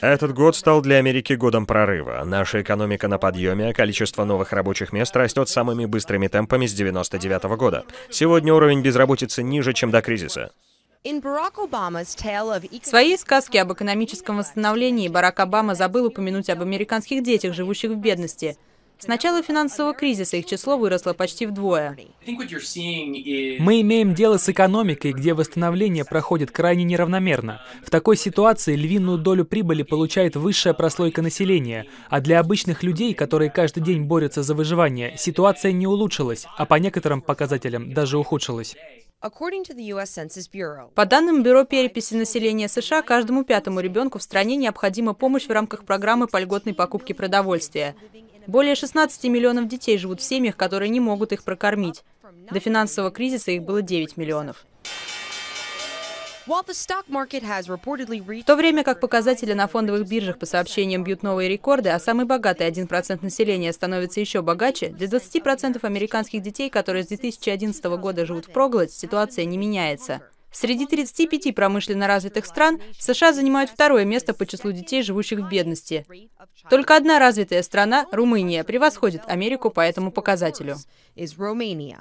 Этот год стал для Америки годом прорыва. Наша экономика на подъеме, а количество новых рабочих мест растет самыми быстрыми темпами с 1999 -го года. Сегодня уровень безработицы ниже, чем до кризиса. В своей сказке об экономическом восстановлении Барак Обама забыл упомянуть об американских детях, живущих в бедности. С начала финансового кризиса их число выросло почти вдвое. Мы имеем дело с экономикой, где восстановление проходит крайне неравномерно. В такой ситуации львиную долю прибыли получает высшая прослойка населения, а для обычных людей, которые каждый день борются за выживание, ситуация не улучшилась, а по некоторым показателям даже ухудшилась. По данным Бюро переписи населения США, каждому пятому ребенку в стране необходима помощь в рамках программы по льготной покупке продовольствия. Более 16 миллионов детей живут в семьях, которые не могут их прокормить. До финансового кризиса их было 9 миллионов. В то время как показатели на фондовых биржах по сообщениям бьют новые рекорды, а самый богатый 1% населения становится еще богаче, для 20% американских детей, которые с 2011 года живут в проголодь, ситуация не меняется. Среди 35 промышленно развитых стран США занимают второе место по числу детей, живущих в бедности. Только одна развитая страна, Румыния, превосходит Америку по этому показателю. Uh,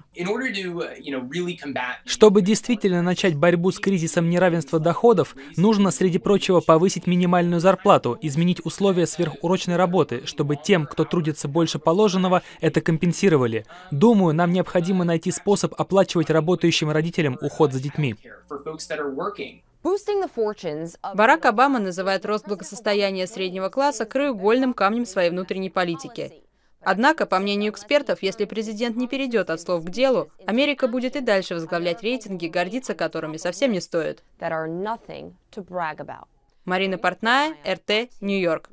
чтобы действительно начать борьбу с кризисом неравенства доходов, нужно, среди прочего, повысить минимальную зарплату, изменить условия сверхурочной работы, чтобы тем, кто трудится больше положенного, это компенсировали. Думаю, нам необходимо найти способ оплачивать работающим родителям уход за детьми. Барак Обама называет рост благосостояния среднего класса краеугольным камнем своей внутренней политики. Однако, по мнению экспертов, если президент не перейдет от слов к делу, Америка будет и дальше возглавлять рейтинги, гордиться которыми совсем не стоит. Марина Портная, РТ, Нью-Йорк.